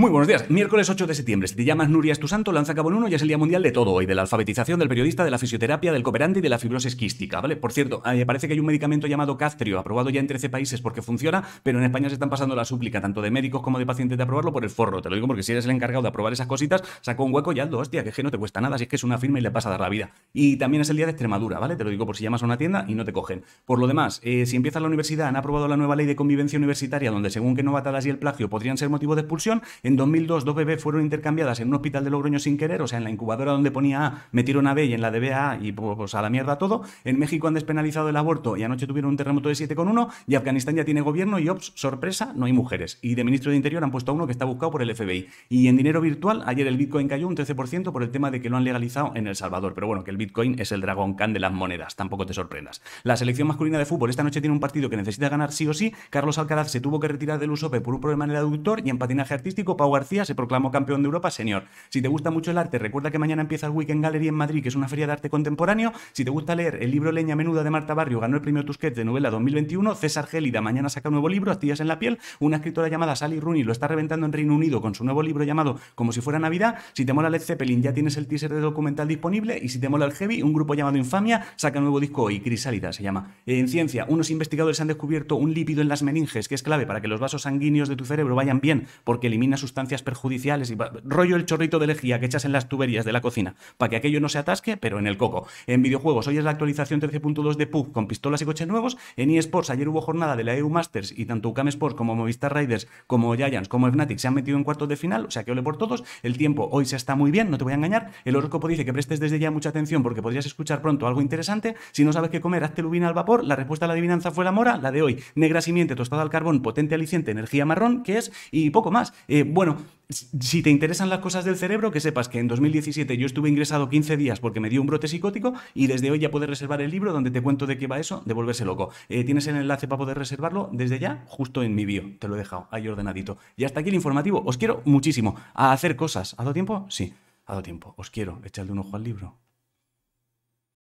Muy buenos días. Miércoles 8 de septiembre. Si te llamas Nuria santo, lanza cabo en uno y es el Día Mundial de todo hoy, de la alfabetización, del periodista, de la fisioterapia, del cooperante y de la fibrosis quística, ¿vale? Por cierto, parece que hay un medicamento llamado Castrio, aprobado ya en 13 países porque funciona, pero en España se están pasando la súplica tanto de médicos como de pacientes de aprobarlo por el forro. Te lo digo porque si eres el encargado de aprobar esas cositas, saca un hueco y hazlo, hostia, que es que no te cuesta nada, si es que es una firma y le pasa a dar la vida. Y también es el Día de Extremadura, ¿vale? Te lo digo por si llamas a una tienda y no te cogen. Por lo demás, eh, si empiezas la universidad, han aprobado la nueva ley de convivencia universitaria donde según que no novatadas y el plagio podrían ser motivo de expulsión, en 2002, dos bebés fueron intercambiadas en un hospital de Logroño sin querer, o sea, en la incubadora donde ponía A, metieron a B y en la de B a A y pues a la mierda todo. En México han despenalizado el aborto y anoche tuvieron un terremoto de 7,1 y Afganistán ya tiene gobierno y, ops, sorpresa, no hay mujeres. Y de ministro de Interior han puesto a uno que está buscado por el FBI. Y en dinero virtual, ayer el Bitcoin cayó un 13% por el tema de que lo han legalizado en El Salvador. Pero bueno, que el Bitcoin es el dragón can de las monedas, tampoco te sorprendas. La selección masculina de fútbol esta noche tiene un partido que necesita ganar sí o sí. Carlos Alcaraz se tuvo que retirar del USOPE por un problema en el aductor y en patinaje artístico Pau García se proclamó campeón de Europa señor Si te gusta mucho el arte, recuerda que mañana empieza el Weekend Gallery en Madrid, que es una feria de arte contemporáneo. Si te gusta leer el libro Leña Menuda de Marta Barrio, ganó el premio Tusquets de novela 2021. César Gélida mañana saca un nuevo libro, Astillas en la piel. Una escritora llamada Sally Rooney lo está reventando en Reino Unido con su nuevo libro llamado Como si fuera Navidad. Si te mola Led Zeppelin, ya tienes el teaser de documental disponible. Y si te mola el Heavy, un grupo llamado Infamia saca un nuevo disco y Crisálida se llama. En ciencia, unos investigadores han descubierto un lípido en las meninges que es clave para que los vasos sanguíneos de tu cerebro vayan bien porque sustancias perjudiciales y rollo el chorrito de lejía que echas en las tuberías de la cocina para que aquello no se atasque, pero en el coco. En videojuegos, hoy es la actualización 13.2 de PUB con pistolas y coches nuevos. En eSports, ayer hubo jornada de la EU Masters y tanto UCAM Sports como Movistar Riders, como Giants, como Fnatic se han metido en cuartos de final, o sea que ole por todos. El tiempo hoy se está muy bien, no te voy a engañar. El horóscopo dice que prestes desde ya mucha atención porque podrías escuchar pronto algo interesante. Si no sabes qué comer, hazte lubina al vapor. La respuesta a la adivinanza fue la mora, la de hoy, negra simiente, tostada al carbón, potente aliciente, energía marrón, que es, y poco más. Eh, bueno, si te interesan las cosas del cerebro, que sepas que en 2017 yo estuve ingresado 15 días porque me dio un brote psicótico y desde hoy ya puedes reservar el libro donde te cuento de qué va eso, de volverse loco. Eh, tienes el enlace para poder reservarlo desde ya, justo en mi bio. Te lo he dejado ahí ordenadito. Y hasta aquí el informativo. Os quiero muchísimo. A hacer cosas. ¿Ha dado tiempo? Sí, ha dado tiempo. Os quiero. Echadle un ojo al libro.